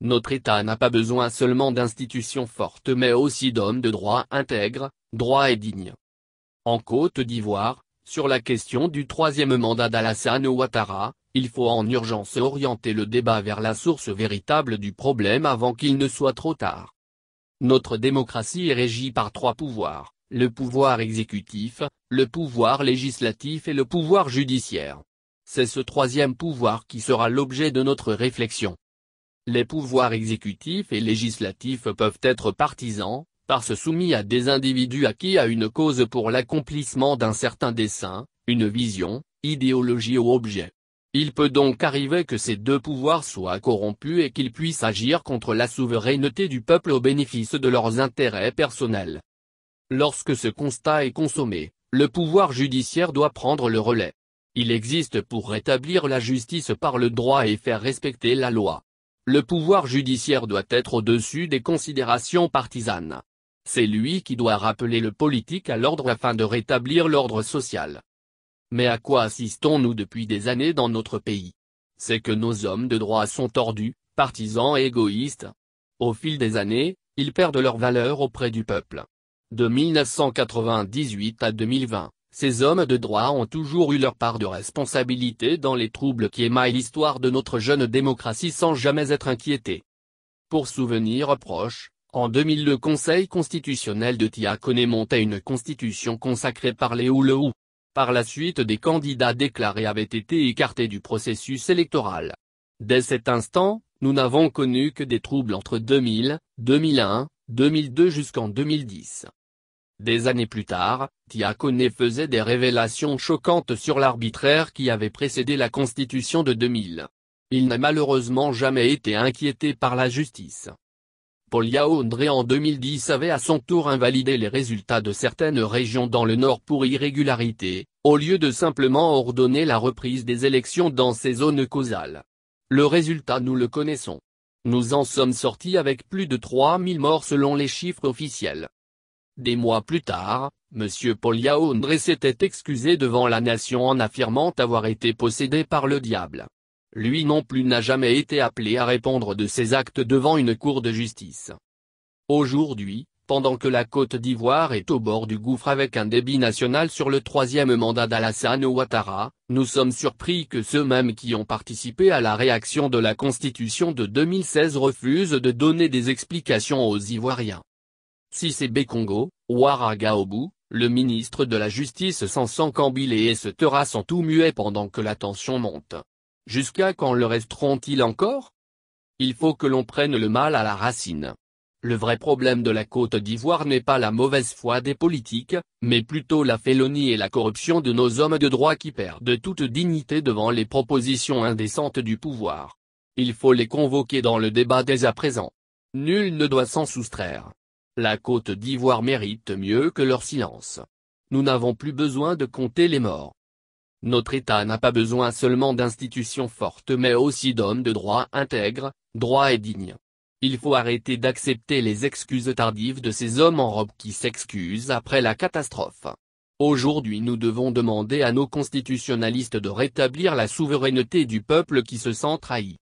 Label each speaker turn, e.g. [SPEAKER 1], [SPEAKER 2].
[SPEAKER 1] Notre État n'a pas besoin seulement d'institutions fortes mais aussi d'hommes de droit intègres, droits et dignes. En Côte d'Ivoire, sur la question du troisième mandat d'Alassane Ouattara, il faut en urgence orienter le débat vers la source véritable du problème avant qu'il ne soit trop tard. Notre démocratie est régie par trois pouvoirs, le pouvoir exécutif, le pouvoir législatif et le pouvoir judiciaire. C'est ce troisième pouvoir qui sera l'objet de notre réflexion. Les pouvoirs exécutifs et législatifs peuvent être partisans, par se soumis à des individus acquis à une cause pour l'accomplissement d'un certain dessein, une vision, idéologie ou objet. Il peut donc arriver que ces deux pouvoirs soient corrompus et qu'ils puissent agir contre la souveraineté du peuple au bénéfice de leurs intérêts personnels. Lorsque ce constat est consommé, le pouvoir judiciaire doit prendre le relais. Il existe pour rétablir la justice par le droit et faire respecter la loi. Le pouvoir judiciaire doit être au-dessus des considérations partisanes. C'est lui qui doit rappeler le politique à l'ordre afin de rétablir l'ordre social. Mais à quoi assistons-nous depuis des années dans notre pays C'est que nos hommes de droit sont tordus, partisans et égoïstes. Au fil des années, ils perdent leur valeur auprès du peuple. De 1998 à 2020, ces hommes de droit ont toujours eu leur part de responsabilité dans les troubles qui émaillent l'histoire de notre jeune démocratie sans jamais être inquiétés. Pour souvenir proche, en 2000 le Conseil constitutionnel de Tiakone montait une constitution consacrée par les ou, Par la suite des candidats déclarés avaient été écartés du processus électoral. Dès cet instant, nous n'avons connu que des troubles entre 2000, 2001, 2002 jusqu'en 2010. Des années plus tard, Tiakoné faisait des révélations choquantes sur l'arbitraire qui avait précédé la Constitution de 2000. Il n'a malheureusement jamais été inquiété par la justice. Paul Yaoundré en 2010 avait à son tour invalidé les résultats de certaines régions dans le Nord pour irrégularité, au lieu de simplement ordonner la reprise des élections dans ces zones causales. Le résultat nous le connaissons. Nous en sommes sortis avec plus de 3000 morts selon les chiffres officiels. Des mois plus tard, M. Paul Yaoundré s'était excusé devant la nation en affirmant avoir été possédé par le diable. Lui non plus n'a jamais été appelé à répondre de ses actes devant une cour de justice. Aujourd'hui, pendant que la Côte d'Ivoire est au bord du gouffre avec un débit national sur le troisième mandat d'Alassane Ouattara, nous sommes surpris que ceux-mêmes qui ont participé à la réaction de la Constitution de 2016 refusent de donner des explications aux Ivoiriens. Si Si Congo, Ouara Gaobu, le ministre de la Justice s'en sent et se terrasse sans tout muet pendant que la tension monte. Jusqu'à quand le resteront-ils encore Il faut que l'on prenne le mal à la racine. Le vrai problème de la Côte d'Ivoire n'est pas la mauvaise foi des politiques, mais plutôt la félonie et la corruption de nos hommes de droit qui perdent toute dignité devant les propositions indécentes du pouvoir. Il faut les convoquer dans le débat dès à présent. Nul ne doit s'en soustraire. La Côte d'Ivoire mérite mieux que leur silence. Nous n'avons plus besoin de compter les morts. Notre État n'a pas besoin seulement d'institutions fortes mais aussi d'hommes de droit intègres, droits et dignes. Il faut arrêter d'accepter les excuses tardives de ces hommes en robe qui s'excusent après la catastrophe. Aujourd'hui nous devons demander à nos constitutionnalistes de rétablir la souveraineté du peuple qui se sent trahi.